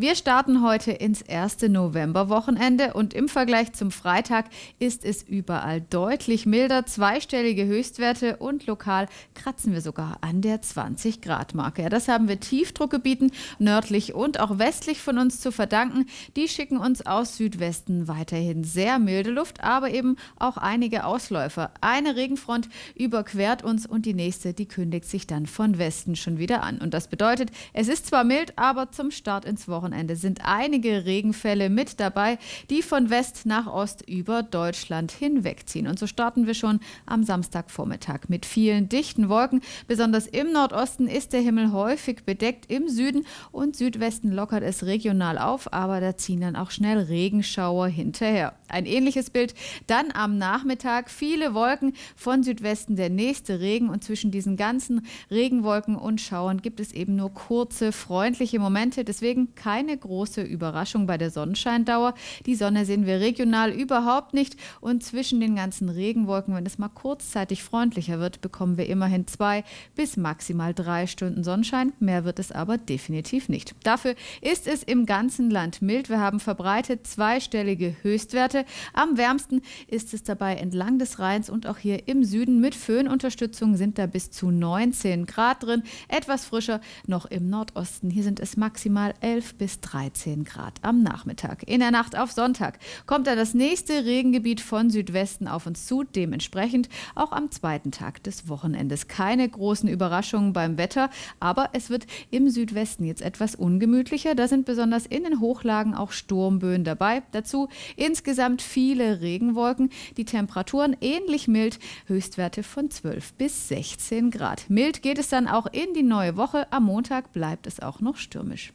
Wir starten heute ins erste Novemberwochenende und im Vergleich zum Freitag ist es überall deutlich milder, zweistellige Höchstwerte und lokal kratzen wir sogar an der 20 Grad Marke. Ja, das haben wir Tiefdruckgebieten nördlich und auch westlich von uns zu verdanken. Die schicken uns aus Südwesten weiterhin sehr milde Luft, aber eben auch einige Ausläufer. Eine Regenfront überquert uns und die nächste, die kündigt sich dann von Westen schon wieder an. Und das bedeutet, es ist zwar mild, aber zum Start ins Wochenende Wochenende sind einige Regenfälle mit dabei, die von West nach Ost über Deutschland hinwegziehen. Und so starten wir schon am Samstagvormittag mit vielen dichten Wolken. Besonders im Nordosten ist der Himmel häufig bedeckt. Im Süden und Südwesten lockert es regional auf, aber da ziehen dann auch schnell Regenschauer hinterher. Ein ähnliches Bild dann am Nachmittag. Viele Wolken von Südwesten, der nächste Regen und zwischen diesen ganzen Regenwolken und Schauern gibt es eben nur kurze freundliche Momente. Deswegen kein keine große Überraschung bei der Sonnenscheindauer. Die Sonne sehen wir regional überhaupt nicht. Und zwischen den ganzen Regenwolken, wenn es mal kurzzeitig freundlicher wird, bekommen wir immerhin zwei bis maximal drei Stunden Sonnenschein. Mehr wird es aber definitiv nicht. Dafür ist es im ganzen Land mild. Wir haben verbreitet zweistellige Höchstwerte. Am wärmsten ist es dabei entlang des Rheins und auch hier im Süden. Mit Föhnunterstützung sind da bis zu 19 Grad drin. Etwas frischer noch im Nordosten. Hier sind es maximal 11 bis bis 13 Grad am Nachmittag. In der Nacht auf Sonntag kommt dann das nächste Regengebiet von Südwesten auf uns zu. Dementsprechend auch am zweiten Tag des Wochenendes keine großen Überraschungen beim Wetter, aber es wird im Südwesten jetzt etwas ungemütlicher. Da sind besonders in den Hochlagen auch Sturmböen dabei. Dazu insgesamt viele Regenwolken. Die Temperaturen ähnlich mild, Höchstwerte von 12 bis 16 Grad. Mild geht es dann auch in die neue Woche. Am Montag bleibt es auch noch stürmisch.